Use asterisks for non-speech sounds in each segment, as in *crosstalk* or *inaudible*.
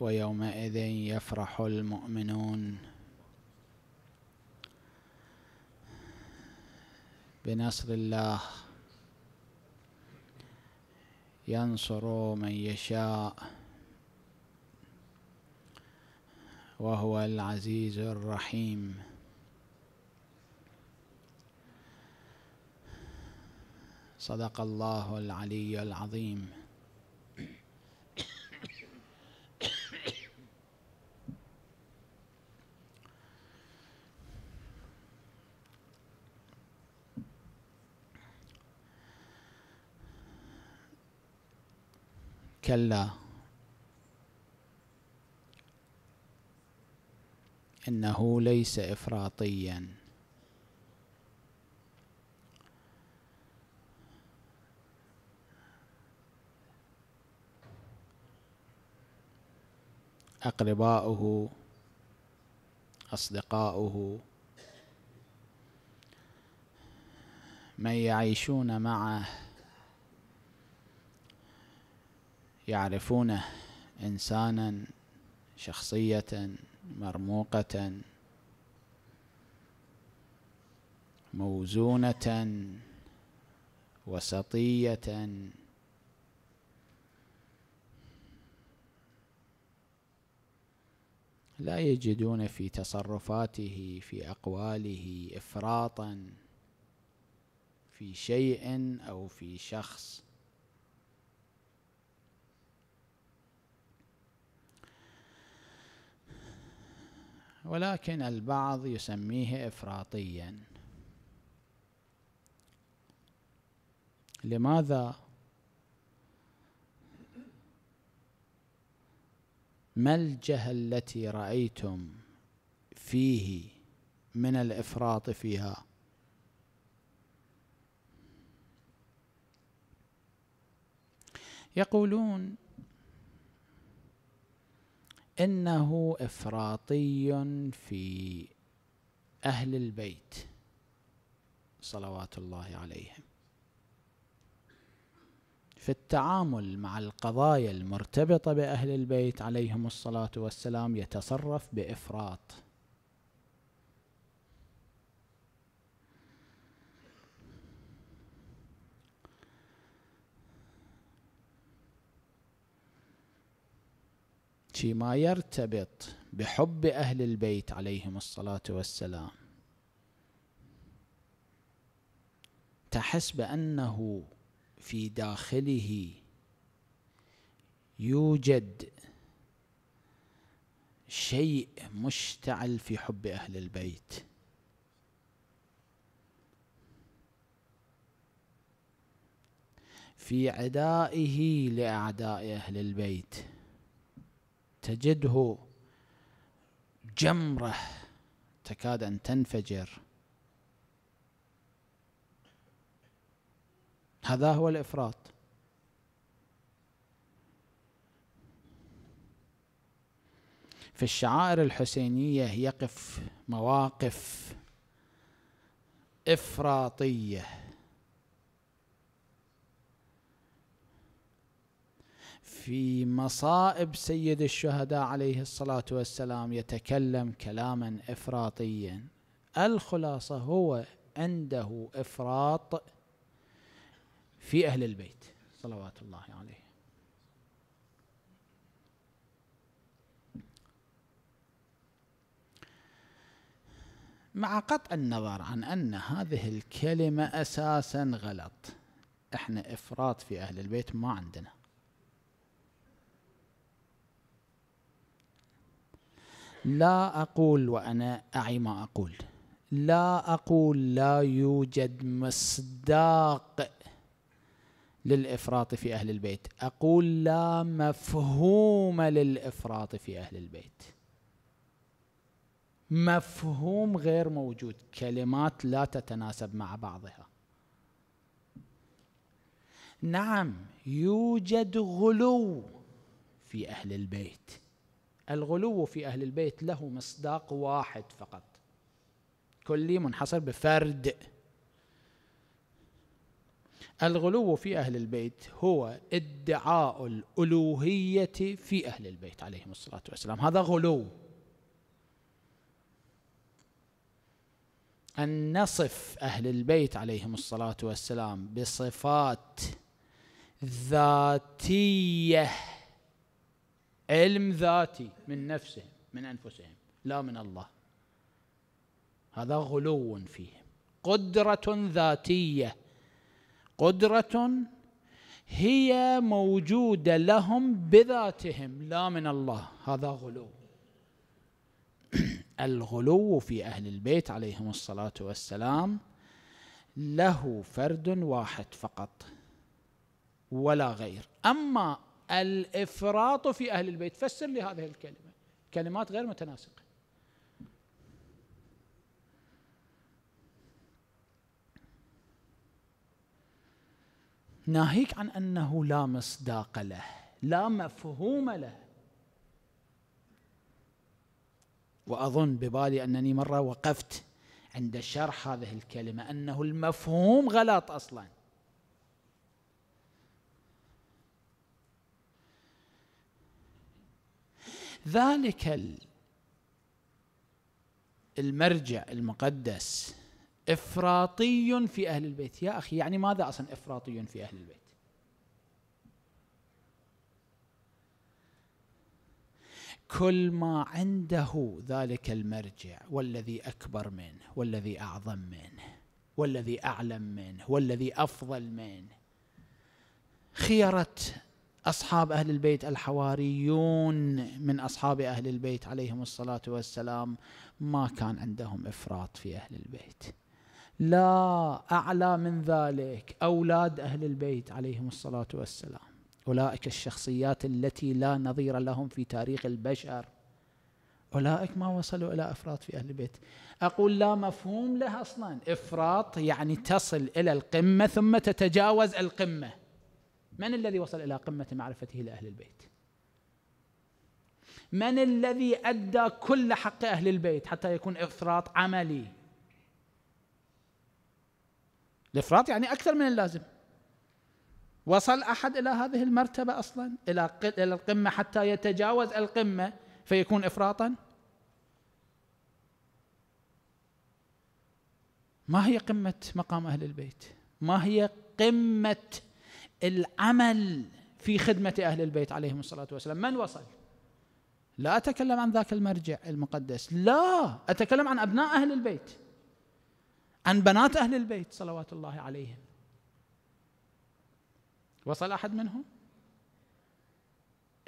ويومئذ يفرح المؤمنون بنصر الله ينصر من يشاء وهو العزيز الرحيم صدق الله العلي العظيم كلا انه ليس افراطيا اقرباؤه اصدقاؤه من يعيشون معه يعرفونه إنسانا شخصية مرموقة موزونة وسطية لا يجدون في تصرفاته في أقواله إفراطا في شيء أو في شخص ولكن البعض يسميه إفراطيا لماذا ما الجهة التي رأيتم فيه من الإفراط فيها يقولون انه افراطي في اهل البيت صلوات الله عليهم في التعامل مع القضايا المرتبطه باهل البيت عليهم الصلاه والسلام يتصرف بافراط فيما يرتبط بحب أهل البيت عليهم الصلاة والسلام تحس بأنه في داخله يوجد شيء مشتعل في حب أهل البيت في عدائه لأعداء أهل البيت تجده جمره تكاد ان تنفجر هذا هو الافراط في الشعائر الحسينيه يقف مواقف افراطيه في مصائب سيد الشهداء عليه الصلاة والسلام يتكلم كلاما إفراطيا الخلاصة هو عنده إفراط في أهل البيت صلوات الله عليه مع قطع النظر عن أن هذه الكلمة أساسا غلط احنا إفراط في أهل البيت ما عندنا لا أقول وأنا أعي ما أقول لا أقول لا يوجد مصداق للإفراط في أهل البيت أقول لا مفهوم للإفراط في أهل البيت مفهوم غير موجود كلمات لا تتناسب مع بعضها نعم يوجد غلو في أهل البيت الغلو في أهل البيت له مصداق واحد فقط كلي منحصر بفرد الغلو في أهل البيت هو ادعاء الألوهية في أهل البيت عليهم الصلاة والسلام هذا غلو أن نصف أهل البيت عليهم الصلاة والسلام بصفات ذاتيه علم ذاتي من نفسهم من انفسهم لا من الله هذا غلو فيهم قدره ذاتيه قدره هي موجوده لهم بذاتهم لا من الله هذا غلو *clears throat* الغلو في اهل البيت عليهم الصلاه والسلام له فرد واحد فقط ولا غير اما الافراط في اهل البيت فسر لي هذه الكلمه كلمات غير متناسقه ناهيك عن انه لا مصداق له لا مفهوم له واظن ببالي انني مره وقفت عند شرح هذه الكلمه انه المفهوم غلط اصلا ذلك المرجع المقدس افراطي في اهل البيت يا اخي يعني ماذا اصلا افراطي في اهل البيت كل ما عنده ذلك المرجع والذي اكبر منه والذي اعظم منه والذي اعلم منه والذي افضل منه خيرت أصحاب أهل البيت الحواريون من أصحاب أهل البيت عليهم الصلاة والسلام ما كان عندهم إفراط في أهل البيت لا أعلى من ذلك أولاد أهل البيت عليهم الصلاة والسلام أولئك الشخصيات التي لا نظير لهم في تاريخ البشر أولئك ما وصلوا إلى إفراط في أهل البيت أقول لا مفهوم له أصلا إفراط يعني تصل إلى القمة ثم تتجاوز القمة من الذي وصل الى قمه معرفته لاهل البيت من الذي ادى كل حق اهل البيت حتى يكون افراط عملي الافراط يعني اكثر من اللازم وصل احد الى هذه المرتبه اصلا الى الى القمه حتى يتجاوز القمه فيكون افراطا ما هي قمه مقام اهل البيت ما هي قمه العمل في خدمة أهل البيت عليهم الصلاة والسلام من وصل؟ لا أتكلم عن ذاك المرجع المقدس لا أتكلم عن أبناء أهل البيت عن بنات أهل البيت صلوات الله عليهم وصل أحد منهم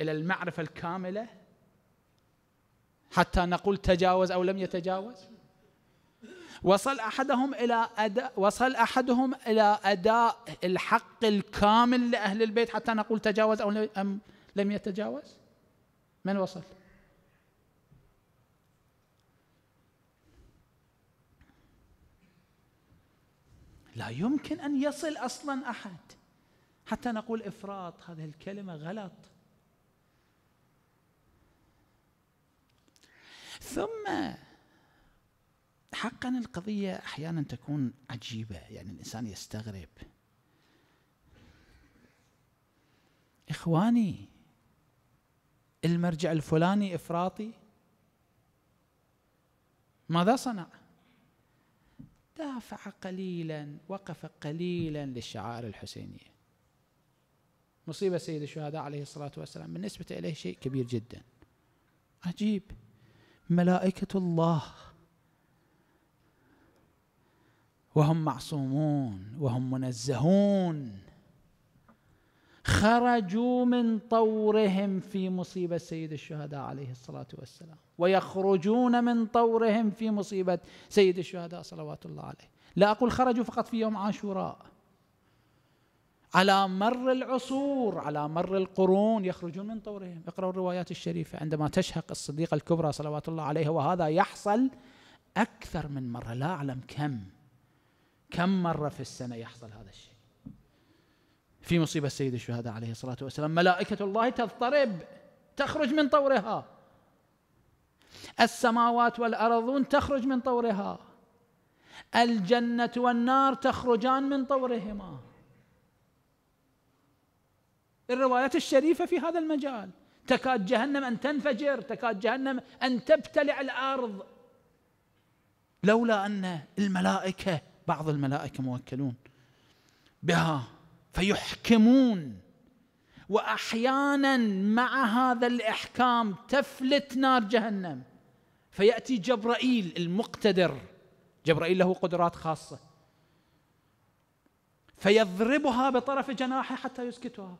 إلى المعرفة الكاملة حتى نقول تجاوز أو لم يتجاوز وصل أحدهم إلى أداء وصل أحدهم إلى أداء الحق الكامل لأهل البيت حتى نقول تجاوز أو أم لم يتجاوز من وصل لا يمكن أن يصل أصلا أحد حتى نقول إفراط هذه الكلمة غلط ثم حقا القضية أحيانا تكون عجيبة يعني الإنسان يستغرب إخواني المرجع الفلاني إفراطي ماذا صنع؟ دافع قليلا وقف قليلا للشعائر الحسينية مصيبة سيد الشهداء عليه الصلاة والسلام بالنسبة إليه شيء كبير جدا عجيب ملائكة الله وهم معصومون وهم منزهون خرجوا من طورهم في مصيبة سيد الشهداء عليه الصلاة والسلام ويخرجون من طورهم في مصيبة سيد الشهداء صلوات الله عليه لا أقول خرجوا فقط في يوم عاشوراء على مر العصور على مر القرون يخرجون من طورهم اقرأوا الروايات الشريفة عندما تشهق الصديقة الكبرى صلوات الله عليها وهذا يحصل أكثر من مرة لا أعلم كم كم مرة في السنة يحصل هذا الشيء في مصيبة سيد الشهداء عليه الصلاة والسلام ملائكة الله تضطرب تخرج من طورها السماوات والأرضون تخرج من طورها الجنة والنار تخرجان من طورهما الروايات الشريفة في هذا المجال تكاد جهنم أن تنفجر تكاد جهنم أن تبتلع الأرض لولا أن الملائكة بعض الملائكة موكلون بها فيحكمون واحيانا مع هذا الاحكام تفلت نار جهنم فياتي جبرائيل المقتدر جبرائيل له قدرات خاصه فيضربها بطرف جناحه حتى يسكتها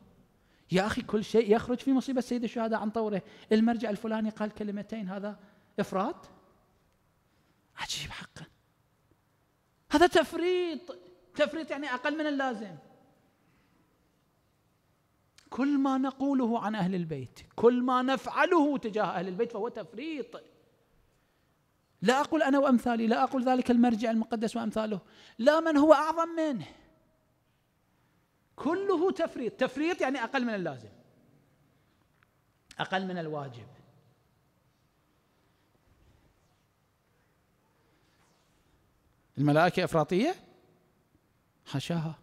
يا اخي كل شيء يخرج في مصيبه سيد الشهداء عن طوره المرجع الفلاني قال كلمتين هذا افراط عجيب حقا هذا تفريط تفريط يعني اقل من اللازم كل ما نقوله عن اهل البيت كل ما نفعله تجاه اهل البيت فهو تفريط لا اقول انا وامثالي لا اقول ذلك المرجع المقدس وامثاله لا من هو اعظم منه كله تفريط تفريط يعني اقل من اللازم اقل من الواجب الملائكة إفراطية حشاها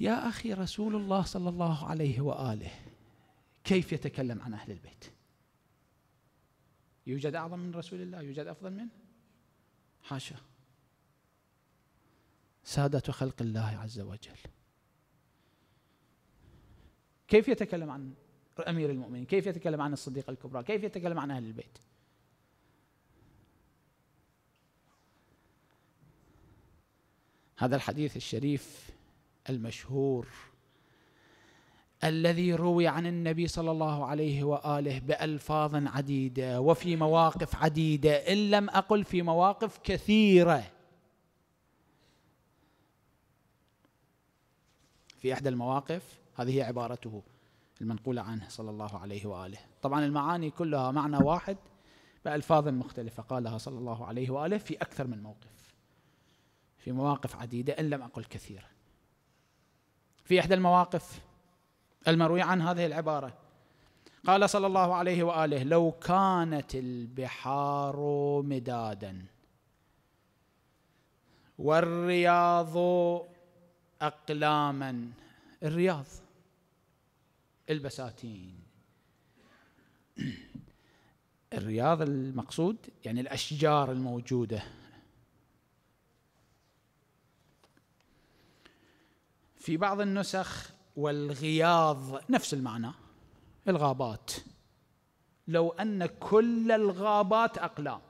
يا أخي رسول الله صلى الله عليه وآله كيف يتكلم عن أهل البيت يوجد أعظم من رسول الله يوجد أفضل منه حاشا سادة خلق الله عز وجل كيف يتكلم عن أمير المؤمنين كيف يتكلم عن الصديقة الكبرى كيف يتكلم عن أهل البيت هذا الحديث الشريف المشهور الذي روي عن النبي صلى الله عليه واله بالفاظ عديده وفي مواقف عديده ان لم اقل في مواقف كثيره في احدى المواقف هذه هي عبارته المنقوله عنه صلى الله عليه واله طبعا المعاني كلها معنى واحد بالفاظ مختلفه قالها صلى الله عليه واله في اكثر من موقف في مواقف عديدة إن لم أقل كثيرة في إحدى المواقف المروي عن هذه العبارة قال صلى الله عليه وآله لو كانت البحار مدادا والرياض أقلاما الرياض البساتين *clears throat* الرياض المقصود يعني الأشجار الموجودة في بعض النسخ والغياض نفس المعنى الغابات لو ان كل الغابات اقلام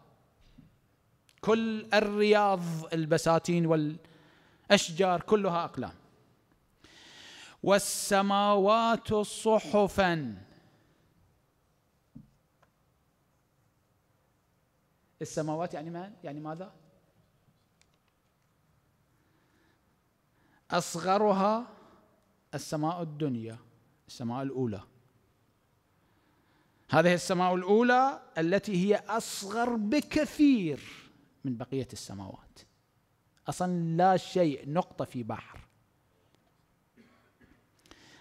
كل الرياض البساتين والاشجار كلها اقلام والسماوات صحفا السماوات يعني ما يعني ماذا أصغرها السماء الدنيا السماء الأولى هذه السماء الأولى التي هي أصغر بكثير من بقية السماوات أصلا لا شيء نقطة في بحر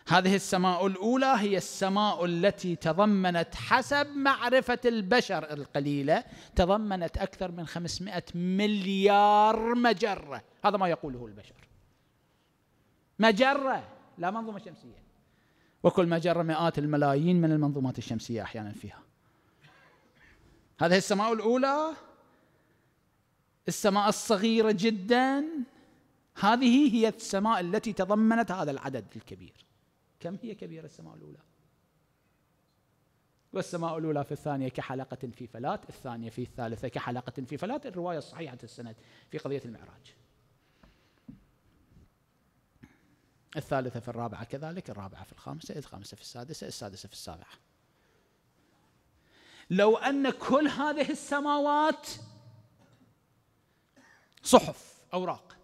هذه السماء الأولى هي السماء التي تضمنت حسب معرفة البشر القليلة تضمنت أكثر من 500 مليار مجرة هذا ما يقوله البشر مجرة لا منظومة شمسية وكل مجرة مئات الملايين من المنظومات الشمسية أحيانا فيها هذه السماء الأولى السماء الصغيرة جدا هذه هي السماء التي تضمنت هذا العدد الكبير كم هي كبيرة السماء الأولى والسماء الأولى في الثانية كحلقة في فلات الثانية في الثالثة كحلقة في فلات الرواية الصحيحة السند في قضية المعراج الثالثة في الرابعة كذلك الرابعة في الخامسة الخامسة في السادسة السادسة في السابعة لو أن كل هذه السماوات صحف أوراق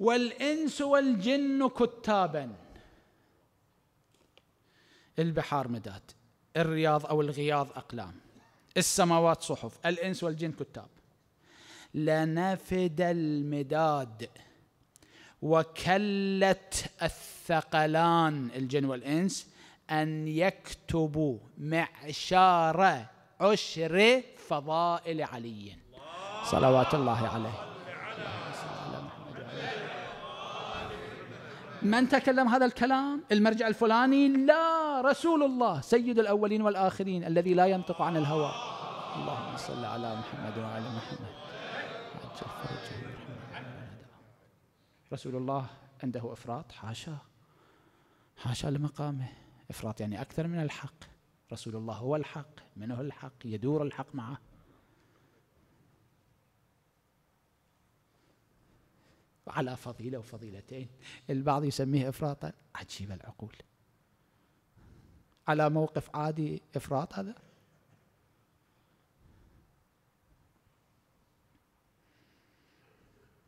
والإنس والجن كتابا البحار مداد الرياض أو الغياض أقلام السماوات صحف الإنس والجن كتاب لنفد المداد وكلت الثقلان الجن والإنس أن يكتبوا معشار عشر فضائل علي صلوات الله عليه من تكلم هذا الكلام المرجع الفلاني لا رسول الله سيد الأولين والآخرين الذي لا ينطق عن الهوى اللهم صل على محمد وعلى محمد رسول الله عنده إفراط حاشا حاشا لمقامه إفراط يعني أكثر من الحق رسول الله هو الحق منه الحق يدور الحق معه على فضيلة وفضيلتين البعض يسميه إفراطا عجيب العقول على موقف عادي إفراط هذا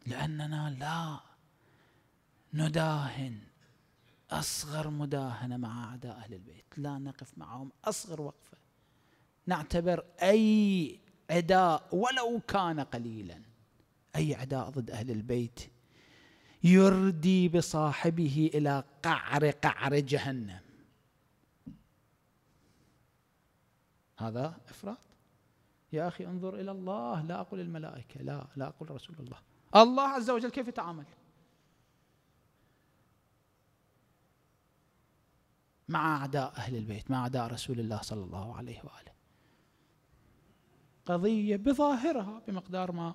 لأننا لا نداهن أصغر مداهنة مع أعداء أهل البيت لا نقف معهم أصغر وقفة نعتبر أي عداء ولو كان قليلا أي عداء ضد أهل البيت يردي بصاحبه إلى قعر قعر جهنم هذا إفراط يا أخي انظر إلى الله لا اقول الملائكة لا لا اقول رسول الله الله عز وجل كيف يتعامل مع أعداء أهل البيت مع أعداء رسول الله صلى الله عليه وآله قضية بظاهرها بمقدار ما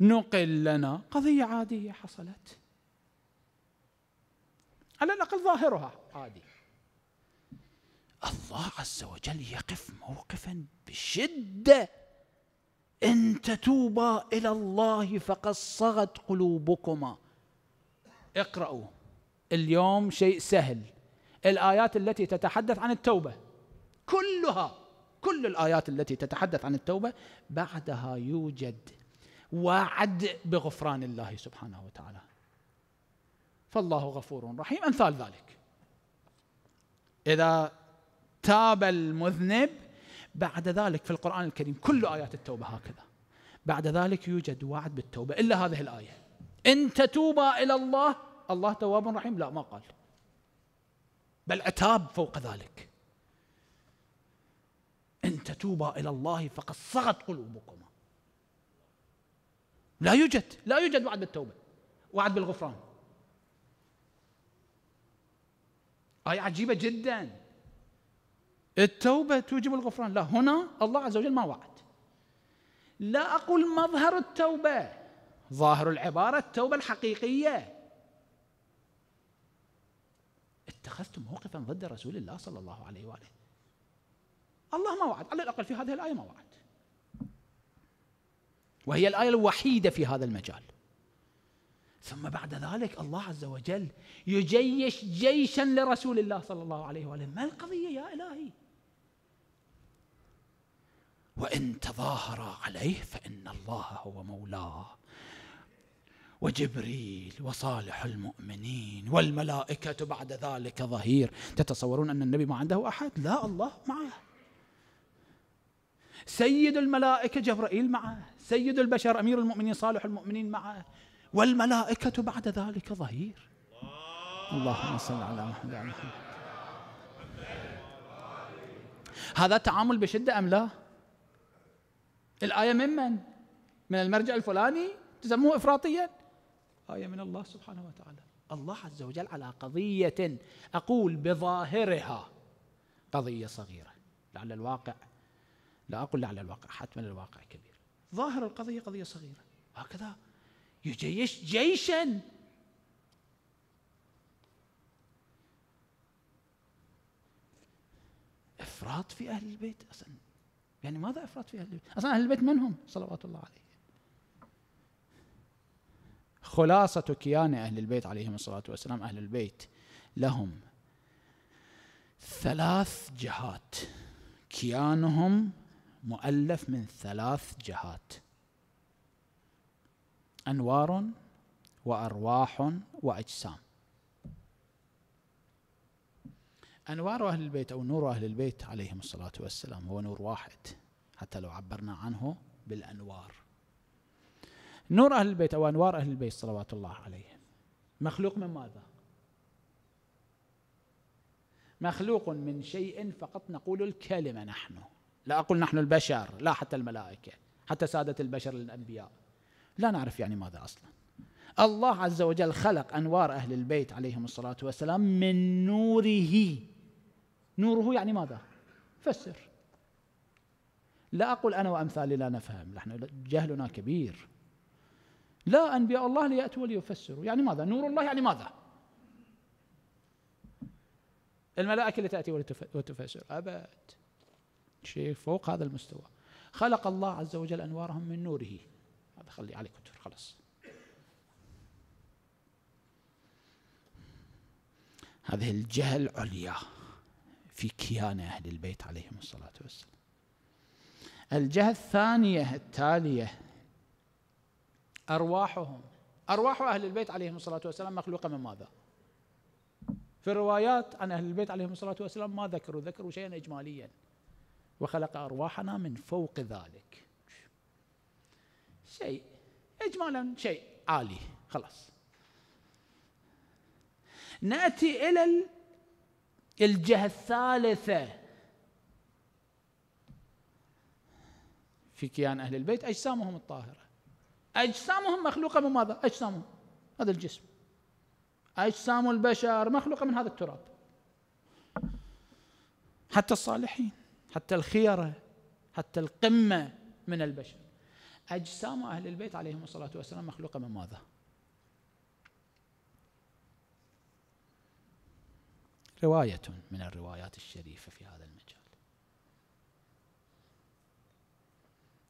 نقل لنا قضية عادية حصلت على الأقل ظاهرها عادي الله عز وجل يقف موقفا بشدة ان تتوبا الى الله فقد صغت قلوبكما اقرأوا اليوم شيء سهل الآيات التي تتحدث عن التوبة كلها كل الآيات التي تتحدث عن التوبة بعدها يوجد وعد بغفران الله سبحانه وتعالى فالله غفور رحيم أمثال ذلك إذا تاب المذنب بعد ذلك في القرآن الكريم كل آيات التوبة هكذا بعد ذلك يوجد وعد بالتوبة إلا هذه الآية إن تتوبا إلى الله الله تواب رحيم لا ما قال بل عتاب فوق ذلك إن تتوبا إلى الله فقد صغت قلوبكما لا يوجد لا يوجد وعد بالتوبة وعد بالغفران آية عجيبة جداً التوبة توجب الغفران لا هنا الله عز وجل ما وعد لا أقول مظهر التوبة ظاهر العبارة التوبة الحقيقية اتخذت موقفا ضد رسول الله صلى الله عليه وآله الله ما وعد على الأقل في هذه الآية ما وعد وهي الآية الوحيدة في هذا المجال ثم بعد ذلك الله عز وجل يجيش جيشا لرسول الله صلى الله عليه وآله ما القضية يا إلهي وان تظاهرا عليه فان الله هو مولاه وجبريل وصالح المؤمنين والملائكه بعد ذلك ظهير تتصورون ان النبي ما عنده احد لا الله معه سيد الملائكه جبرائيل معه سيد البشر امير المؤمنين صالح المؤمنين معه والملائكه بعد ذلك ظهير اللهم صل على محمد هذا تعامل بشده ام لا؟ الآية ممن؟ من المرجع الفلاني تسموه إفراطيا آية من الله سبحانه وتعالى الله عز وجل على قضية أقول بظاهرها قضية صغيرة لعل الواقع لا أقول لعل الواقع حتما الواقع كبير ظاهر القضية قضية صغيرة هكذا يجيش جيشا إفراط في أهل البيت أصلا يعني ماذا افراد في اهل البيت؟ اصلا اهل البيت من هم؟ صلوات الله عليه. خلاصه كيان اهل البيت عليهم الصلاه والسلام اهل البيت لهم ثلاث جهات كيانهم مؤلف من ثلاث جهات انوار وارواح واجسام أنوار أهل البيت أو نور أهل البيت عليهم الصلاة والسلام هو نور واحد حتى لو عبرنا عنه بالأنوار نور أهل البيت أو أنوار أهل البيت صلوات الله عليهم مخلوق من ماذا؟ مخلوق من شيء فقط نقول الكلمة نحن لا أقول نحن البشر لا حتى الملائكة حتى سادة البشر الأنبياء لا نعرف يعني ماذا أصلا الله عز وجل خلق أنوار أهل البيت عليهم الصلاة والسلام من نوره نوره يعني ماذا فسر لا أقول أنا وأمثالي لا نفهم نحن جهلنا كبير لا أنبياء الله ليأتوا ليفسروا يعني ماذا نور الله يعني ماذا الملائكة اللي تأتي وتفسر أبد شيء فوق هذا المستوى خلق الله عز وجل أنوارهم من نوره هذا خلي عليك كتر خلاص هذه الجهل عليا في كيان أهل البيت عليهم الصلاة والسلام الجهة الثانية التالية أرواحهم أرواح أهل البيت عليهم الصلاة والسلام مخلوقة من ماذا؟ في الروايات عن أهل البيت عليهم الصلاة والسلام ما ذكروا ذكروا شيئا إجماليا وخلق أرواحنا من فوق ذلك شيء إجمالا شيء عالي خلاص نأتي إلى الجهة الثالثة في كيان أهل البيت أجسامهم الطاهرة أجسامهم مخلوقة من ماذا؟ أجسامهم هذا الجسم أجسام البشر مخلوقة من هذا التراب حتى الصالحين حتى الخيرة حتى القمة من البشر أجسام أهل البيت عليهم الصلاة والسلام مخلوقة من ماذا؟ رواية من الروايات الشريفة في هذا المجال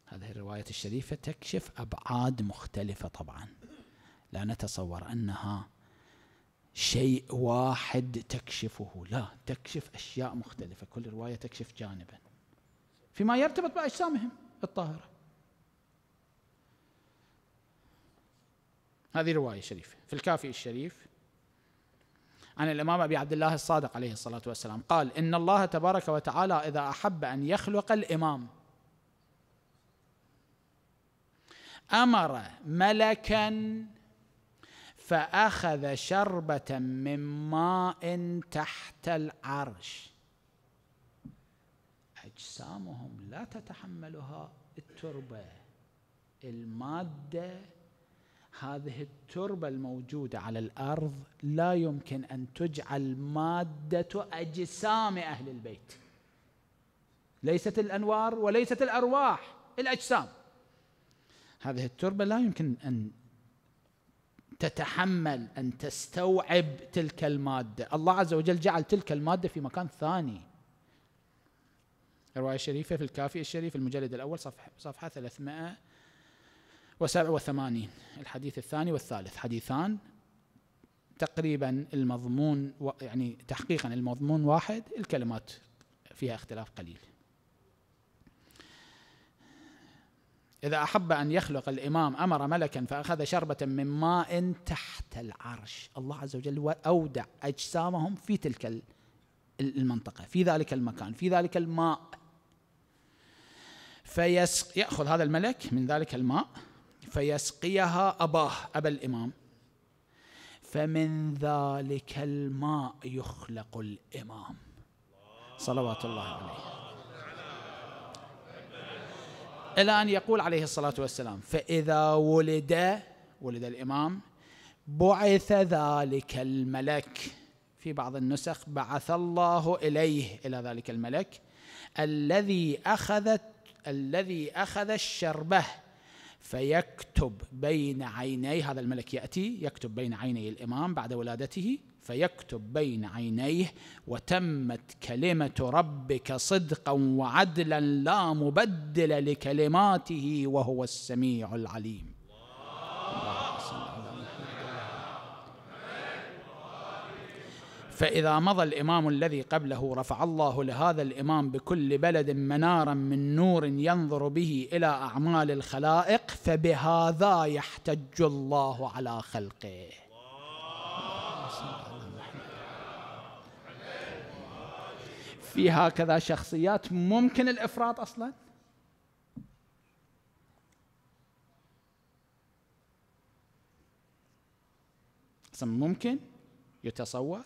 هذه الرواية الشريفة تكشف أبعاد مختلفة طبعا لا نتصور أنها شيء واحد تكشفه لا تكشف أشياء مختلفة كل رواية تكشف جانبا فيما يرتبط بأجسامهم الطاهرة هذه رواية شريفة في الكافي الشريف عن الإمام أبي عبد الله الصادق عليه الصلاة والسلام قال إن الله تبارك وتعالى إذا أحب أن يخلق الإمام أمر ملكا فأخذ شربة من ماء تحت العرش أجسامهم لا تتحملها التربة المادة هذه التربه الموجوده على الارض لا يمكن ان تجعل ماده اجسام اهل البيت ليست الانوار وليست الارواح الاجسام هذه التربه لا يمكن ان تتحمل ان تستوعب تلك الماده الله عز وجل جعل تلك الماده في مكان ثاني الروايه الشريفه في الكافي الشريف المجلد الاول صفحه صفحه 300 وسبع وثمانين الحديث الثاني والثالث حديثان تقريبا المضمون يعني تحقيقا المضمون واحد الكلمات فيها اختلاف قليل إذا أحب أن يخلق الإمام أمر ملكا فأخذ شربة من ماء تحت العرش الله عز وجل أودع أجسامهم في تلك المنطقة في ذلك المكان في ذلك الماء فيأخذ هذا الملك من ذلك الماء فيسقيها أباه أبا الإمام فمن ذلك الماء يخلق الإمام صلوات الله عليه إلى أن يقول عليه الصلاة والسلام فإذا ولد ولد الإمام بعث ذلك الملك في بعض النسخ بعث الله إليه إلى ذلك الملك الذي أخذت الذي أخذ الشربة فيكتب بين عيني هذا الملك يأتي يكتب بين عيني الإمام بعد ولادته فيكتب بين عينيه وتمت كلمة ربك صدقا وعدلا لا مبدل لكلماته وهو السميع العليم الله فإذا مضى الإمام الذي قبله رفع الله لهذا الإمام بكل بلد منارا من نور ينظر به إلى أعمال الخلائق فبهذا يحتج الله على خلقه في هكذا شخصيات ممكن الإفراط أصلا ممكن يتصور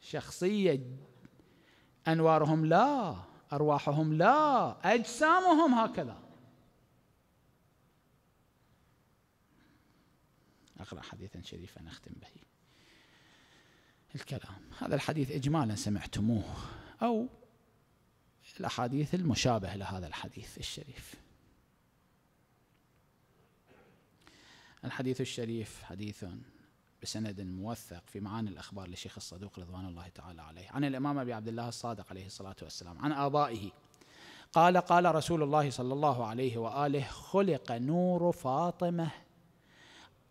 شخصية أنوارهم لا أرواحهم لا أجسامهم هكذا أقرأ حديثا شريفا أختم به الكلام هذا الحديث إجمالا سمعتموه أو الأحاديث المشابهة لهذا الحديث الشريف الحديث الشريف حديث بسند موثق في معاني الأخبار للشيخ الصدوق رضوان الله تعالى عليه عن الإمام أبي عبد الله الصادق عليه الصلاة والسلام عن آبائه قال قال رسول الله صلى الله عليه وآله خلق نور فاطمة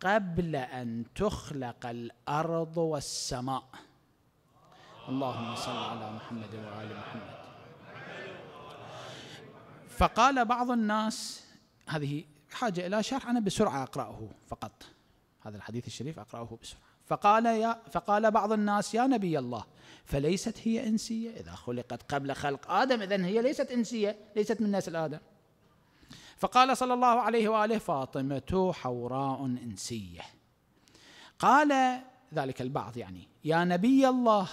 قبل أن تخلق الأرض والسماء اللهم صل على محمد وآل محمد فقال بعض الناس هذه حاجة إلى شرح أنا بسرعة أقرأه فقط هذا الحديث الشريف أقرأه بسرعة فقال, يا فقال بعض الناس يا نبي الله فليست هي إنسية إذا خلقت قبل خلق آدم إذن هي ليست إنسية ليست من نسل آدم فقال صلى الله عليه وآله فاطمة حوراء إنسية قال ذلك البعض يعني يا نبي الله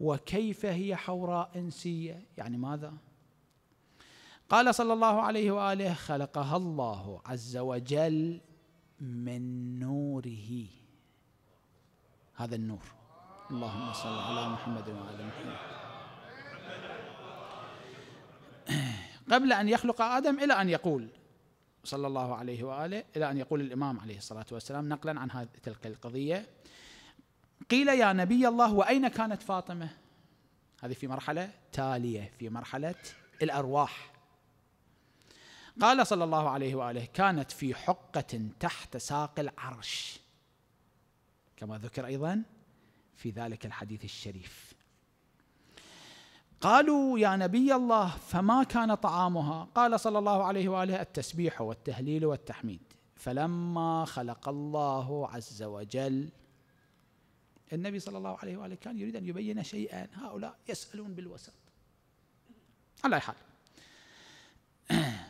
وكيف هي حوراء إنسية يعني ماذا قال صلى الله عليه واله خلقها الله عز وجل من نوره هذا النور اللهم صل على محمد وعلى محمد قبل أن يخلق آدم إلى أن يقول صلى الله عليه وآله إلى أن يقول الإمام عليه الصلاة والسلام نقلا عن هذه تلك القضية قيل يا نبي الله وأين كانت فاطمة هذه في مرحلة تالية في مرحلة الأرواح قال صلى الله عليه واله كانت في حقه تحت ساق العرش كما ذكر ايضا في ذلك الحديث الشريف قالوا يا نبي الله فما كان طعامها قال صلى الله عليه واله التسبيح والتهليل والتحميد فلما خلق الله عز وجل النبي صلى الله عليه واله كان يريد ان يبين شيئا هؤلاء يسالون بالوسط على حال *clears throat*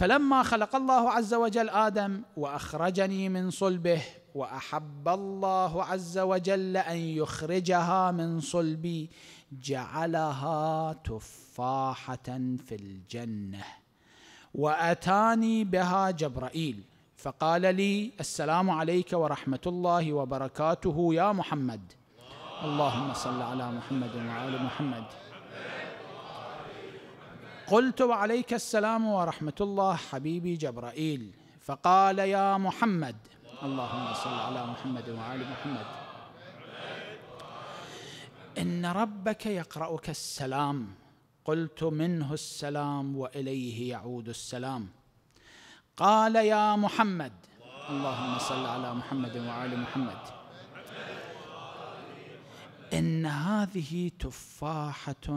فلما خلق الله عز وجل ادم واخرجني من صلبه واحب الله عز وجل ان يخرجها من صلبي جعلها تفاحه في الجنه واتاني بها جبرائيل فقال لي السلام عليك ورحمه الله وبركاته يا محمد اللهم صل على محمد وعلى محمد قلت وعليك السلام ورحمه الله حبيبي جبرائيل فقال يا محمد اللهم صل على محمد وعلى محمد ان ربك يقراك السلام قلت منه السلام واليه يعود السلام قال يا محمد اللهم صل على محمد وعلى محمد ان هذه تفاحه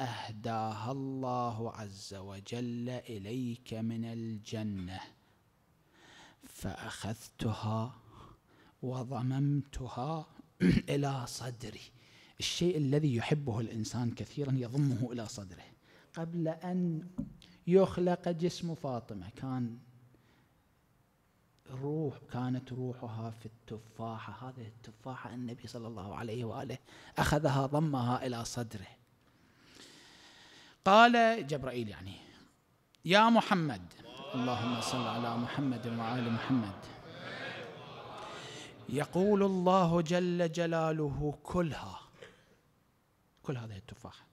اهداها الله عز وجل اليك من الجنه فاخذتها وضممتها *clears throat* الى صدري الشيء الذي يحبه الانسان كثيرا يضمه الى صدره قبل ان يخلق جسم فاطمه كان روح كانت روحها في التفاحه هذه التفاحه النبي صلى الله عليه واله اخذها ضمها الى صدره قال جبرائيل يعني يا محمد اللهم صل على محمد وعلى محمد يقول الله جل جلاله كلها كل هذه التفاحة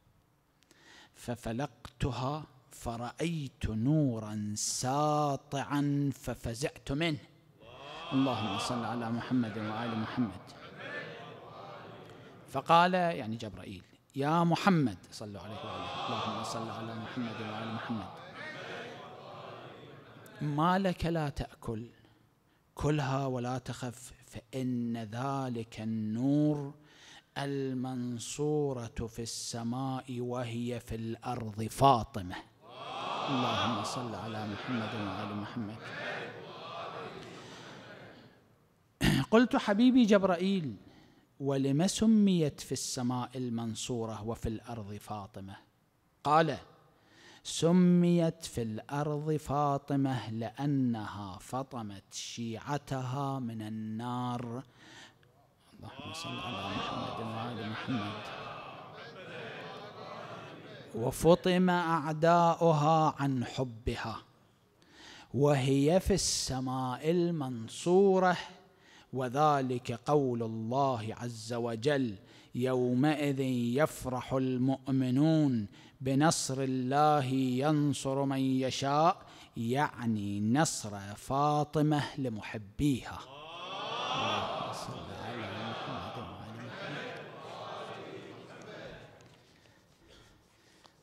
ففلقتها فرأيت نورا ساطعا ففزعت منه اللهم صل على محمد وعلى محمد فقال يعني جبرائيل يا محمد صلى عليه وآله اللهم صل على محمد وآل محمد ما لك لا تأكل كلها ولا تخف فإن ذلك النور المنصورة في السماء وهي في الأرض فاطمة اللهم صل على محمد وآل محمد قلت حبيبي جبرائيل ولم سميت في السماء المنصوره وفي الارض فاطمه قال سميت في الارض فاطمه لانها فطمت شيعتها من النار اللهم صل على محمد وعلى محمد وفطم اعداؤها عن حبها وهي في السماء المنصوره وذلك قول الله عز وجل يومئذ يفرح المؤمنون بنصر الله ينصر من يشاء يعني نصر فاطمه لمحبيها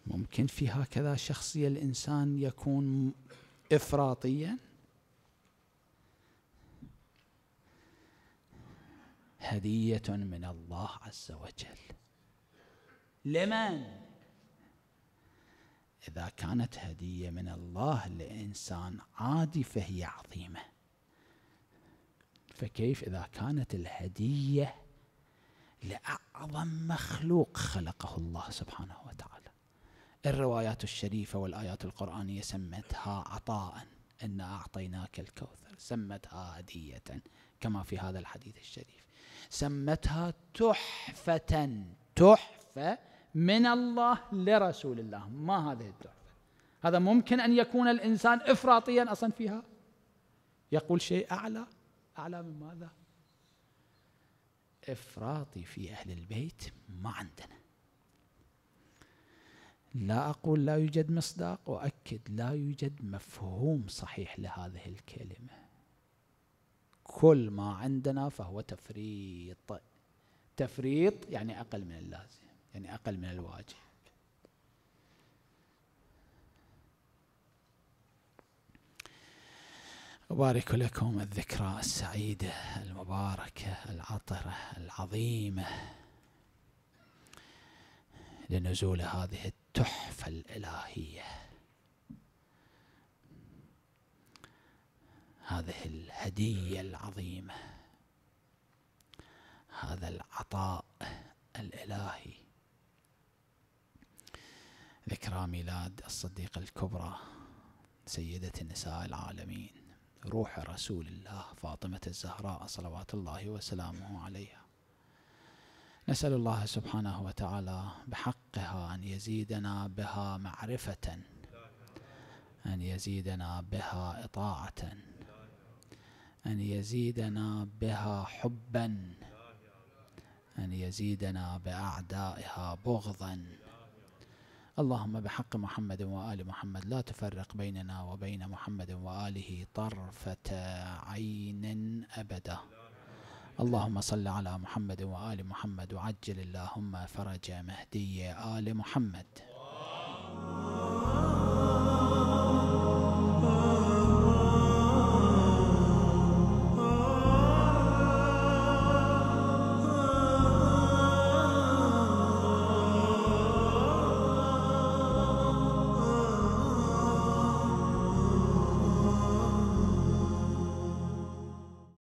ممكن في هكذا شخصية الإنسان يكون إفراطيا هدية من الله عز وجل لمن؟ إذا كانت هدية من الله لإنسان عادي فهي عظيمة فكيف إذا كانت الهدية لأعظم مخلوق خلقه الله سبحانه وتعالى الروايات الشريفة والآيات القرآنية سمتها عطاء إن أعطيناك الكوثر سمتها هدية كما في هذا الحديث الشريف سمتها تحفة تحفة من الله لرسول الله ما هذه التحفة هذا ممكن أن يكون الإنسان إفراطيا أصلا فيها يقول شيء أعلى أعلى من ماذا إفراطي في أهل البيت ما عندنا لا أقول لا يوجد مصداق وأكد لا يوجد مفهوم صحيح لهذه الكلمة كل ما عندنا فهو تفريط تفريط يعني أقل من اللازم يعني أقل من الواجب أبارك لكم الذكرى السعيدة المباركة العطرة العظيمة لنزول هذه التحفة الإلهية هذه الهدية العظيمة هذا العطاء الإلهي ذكرى ميلاد الصديقة الكبرى سيدة النساء العالمين روح رسول الله فاطمة الزهراء صلوات الله وسلامه عليها نسأل الله سبحانه وتعالى بحقها أن يزيدنا بها معرفة أن يزيدنا بها إطاعة أن يزيدنا بها حبا أن يزيدنا بأعدائها بغضا اللهم بحق محمد وآل محمد لا تفرق بيننا وبين محمد وآله طرفة عين أبدا اللهم صل على محمد وآل محمد وعجل اللهم فرج مهدي آل محمد